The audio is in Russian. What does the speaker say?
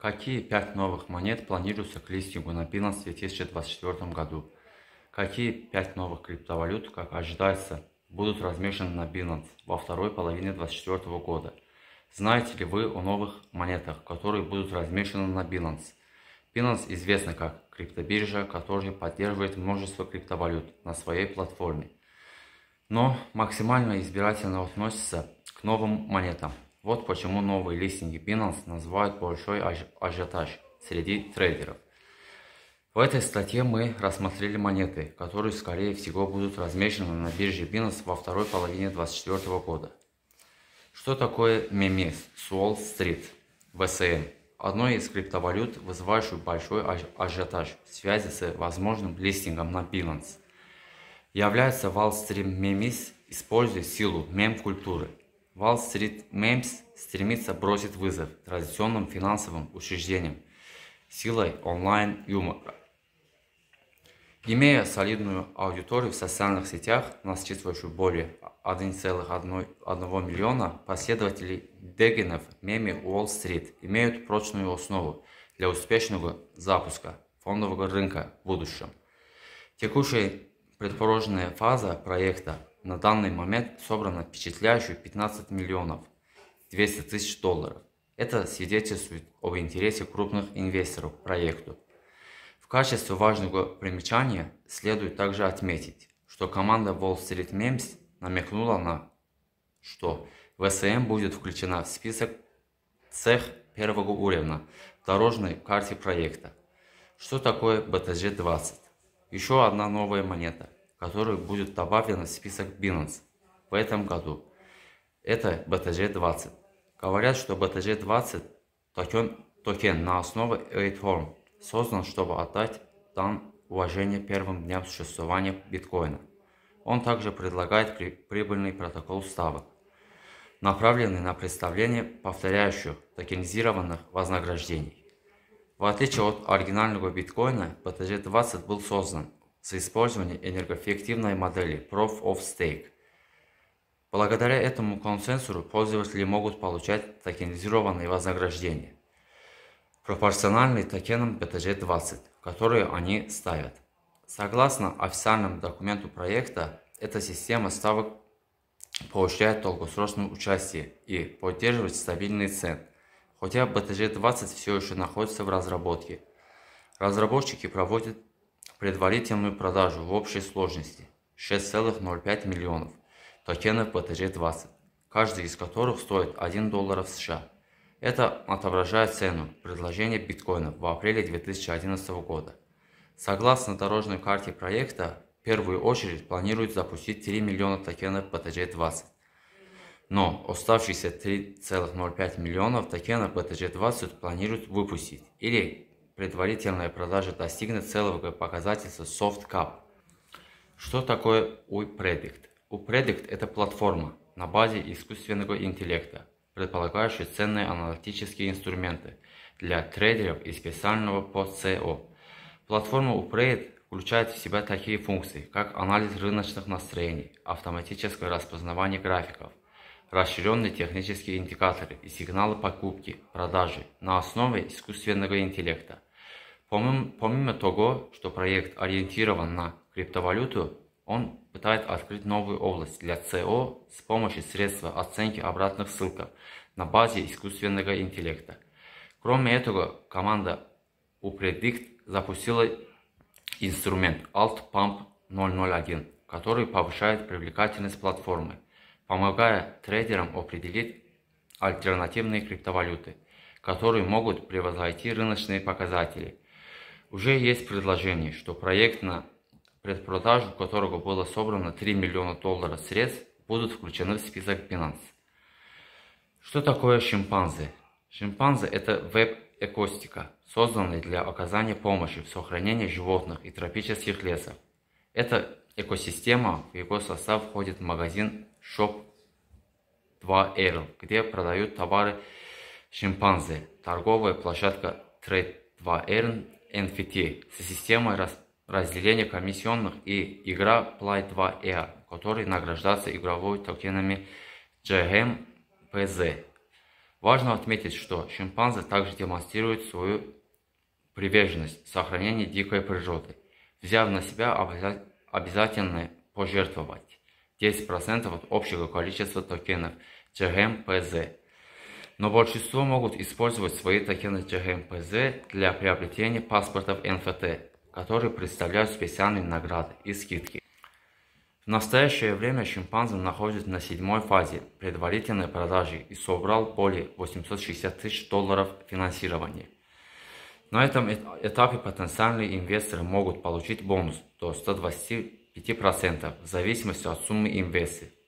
Какие пять новых монет планируется к листингу на Binance в 2024 году? Какие пять новых криптовалют, как ожидается, будут размещены на Binance во второй половине 2024 года? Знаете ли вы о новых монетах, которые будут размещены на Binance? Binance известна как криптобиржа, которая поддерживает множество криптовалют на своей платформе, но максимально избирательно относится к новым монетам. Вот почему новый листинг Binance называют большой ажиотаж среди трейдеров. В этой статье мы рассмотрели монеты, которые, скорее всего, будут размещены на бирже Binance во второй половине 2024 года. Что такое мемес с Уолл-стрит, Одной из криптовалют, вызывающую большой ажиотаж в связи с возможным листингом на Binance. Является Wall Street Memes, используя силу мем-культуры – Wall Street Memes стремится бросить вызов традиционным финансовым учреждениям силой онлайн-юмора. Имея солидную аудиторию в социальных сетях, насчитывающую более 1,1 миллиона, последователей Дегенов меме Уолл-стрит имеют прочную основу для успешного запуска фондового рынка в будущем. Текущая предположенная фаза проекта на данный момент собрано впечатляющих 15 миллионов 200 тысяч долларов. Это свидетельствует об интересе крупных инвесторов к проекту. В качестве важного примечания следует также отметить, что команда Wall Street Memes намекнула на, что ВСМ будет включена в список цех первого уровня дорожной карте проекта. Что такое BTG-20? Еще одна новая монета – который будет добавлен в список Binance в этом году. Это BTG20. Говорят, что BTG20 токен, токен на основе Ethereum создан, чтобы отдать дан уважение первым дням существования биткоина. Он также предлагает при, прибыльный протокол ставок, направленный на представление повторяющих токенизированных вознаграждений. В отличие от оригинального биткоина, BTG20 был создан с использованием энергоэффективной модели Proof of Stake. Благодаря этому консенсору пользователи могут получать токенизированные вознаграждения, пропорциональные токенам BTG20, которые они ставят. Согласно официальному документу проекта, эта система ставок получает долгосрочное участие и поддерживает стабильный цен, хотя BTG20 все еще находится в разработке. Разработчики проводят предварительную продажу в общей сложности 6,05 миллионов токенов ПТЖ-20, каждый из которых стоит 1 доллар США. Это отображает цену предложения биткоина в апреле 2011 года. Согласно дорожной карте проекта, в первую очередь планируют запустить 3 миллиона токенов ПТЖ-20. Но оставшиеся 3,05 миллионов токенов ПТЖ-20 планируют выпустить или предварительные продажи достигнут целого показателя SoftCap. Что такое UPredict? UPredict – это платформа на базе искусственного интеллекта, предполагающая ценные аналитические инструменты для трейдеров и специального по SEO. Платформа UPredict включает в себя такие функции, как анализ рыночных настроений, автоматическое распознавание графиков, расширенные технические индикаторы и сигналы покупки, продажи на основе искусственного интеллекта – Помимо, помимо того, что проект ориентирован на криптовалюту, он пытается открыть новую область для СО с помощью средства оценки обратных ссылок на базе искусственного интеллекта. Кроме этого, команда UPredict запустила инструмент AltPump 001, который повышает привлекательность платформы, помогая трейдерам определить альтернативные криптовалюты, которые могут превозойти рыночные показатели – уже есть предложение, что проект на предпродажу которого было собрано 3 миллиона долларов средств, будут включены в список Binance. Что такое шимпанзе? Шимпанзе – это веб-экостика, созданная для оказания помощи в сохранении животных и тропических лесов. Эта экосистема, в его состав входит магазин Shop 2 Air, где продают товары шимпанзе, торговая площадка Trade 2 Air NFT с системой разделения комиссионных и игра Play 2 Air, e, который награждается игровой токенами GMPZ. Важно отметить, что шимпанзе также демонстрирует свою приверженность сохранению дикой природы, взяв на себя обяза обязательное пожертвовать 10% от общего количества токенов GMPZ но большинство могут использовать свои токены ЧГМПЗ для приобретения паспортов НФТ, которые представляют специальные награды и скидки. В настоящее время шимпанзе находится на седьмой фазе предварительной продажи и собрал более 860 тысяч долларов финансирования. На этом этапе потенциальные инвесторы могут получить бонус до 125% в зависимости от суммы инвестиций